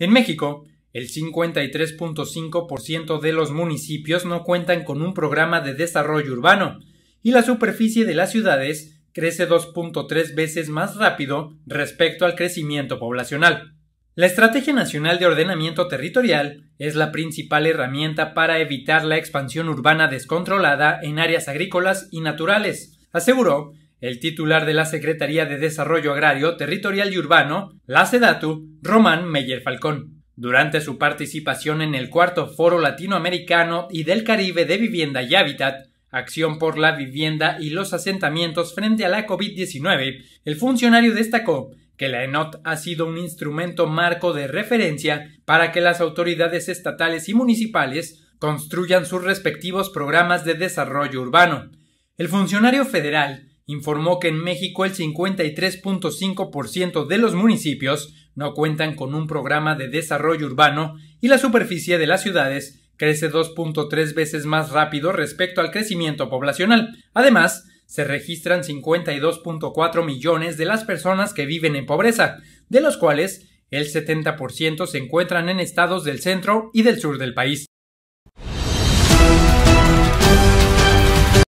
En México, el 53.5% de los municipios no cuentan con un programa de desarrollo urbano y la superficie de las ciudades crece 2.3 veces más rápido respecto al crecimiento poblacional. La Estrategia Nacional de Ordenamiento Territorial es la principal herramienta para evitar la expansión urbana descontrolada en áreas agrícolas y naturales, aseguró el titular de la Secretaría de Desarrollo Agrario, Territorial y Urbano, la SEDATU, Román Meyer Falcón. Durante su participación en el cuarto Foro Latinoamericano y del Caribe de Vivienda y Hábitat, Acción por la Vivienda y los Asentamientos frente a la COVID-19, el funcionario destacó que la ENOT ha sido un instrumento marco de referencia para que las autoridades estatales y municipales construyan sus respectivos programas de desarrollo urbano. El funcionario federal informó que en México el 53.5% de los municipios no cuentan con un programa de desarrollo urbano y la superficie de las ciudades crece 2.3 veces más rápido respecto al crecimiento poblacional. Además, se registran 52.4 millones de las personas que viven en pobreza, de los cuales el 70% se encuentran en estados del centro y del sur del país.